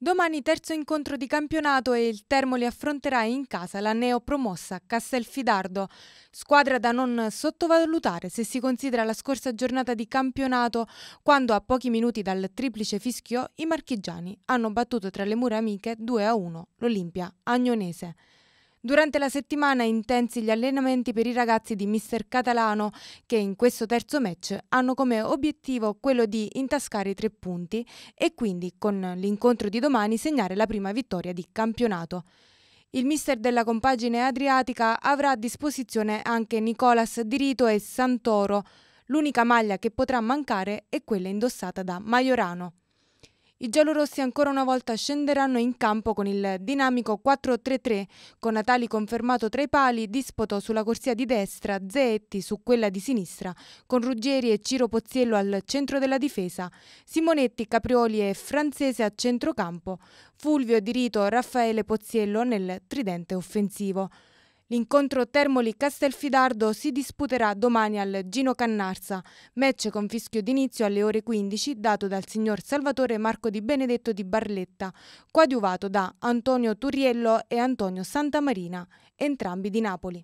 Domani terzo incontro di campionato e il Termoli affronterà in casa la neopromossa Castelfidardo, squadra da non sottovalutare se si considera la scorsa giornata di campionato quando a pochi minuti dal triplice fischio i marchigiani hanno battuto tra le mura amiche 2-1 l'Olimpia Agnonese. Durante la settimana intensi gli allenamenti per i ragazzi di Mister Catalano che in questo terzo match hanno come obiettivo quello di intascare i tre punti e quindi con l'incontro di domani segnare la prima vittoria di campionato. Il mister della compagine adriatica avrà a disposizione anche Nicolas Dirito e Santoro. L'unica maglia che potrà mancare è quella indossata da Majorano. I giallorossi ancora una volta scenderanno in campo con il dinamico 4-3-3, con Natali confermato tra i pali, Dispoto sulla corsia di destra, Zeetti su quella di sinistra, con Ruggeri e Ciro Pozziello al centro della difesa, Simonetti, Caprioli e Francese a centrocampo, Fulvio e Dirito, Raffaele Pozziello nel tridente offensivo. L'incontro Termoli-Castelfidardo si disputerà domani al Gino Cannarsa, match con fischio d'inizio alle ore 15 dato dal signor Salvatore Marco Di Benedetto di Barletta, coadiuvato da Antonio Turriello e Antonio Santamarina, entrambi di Napoli.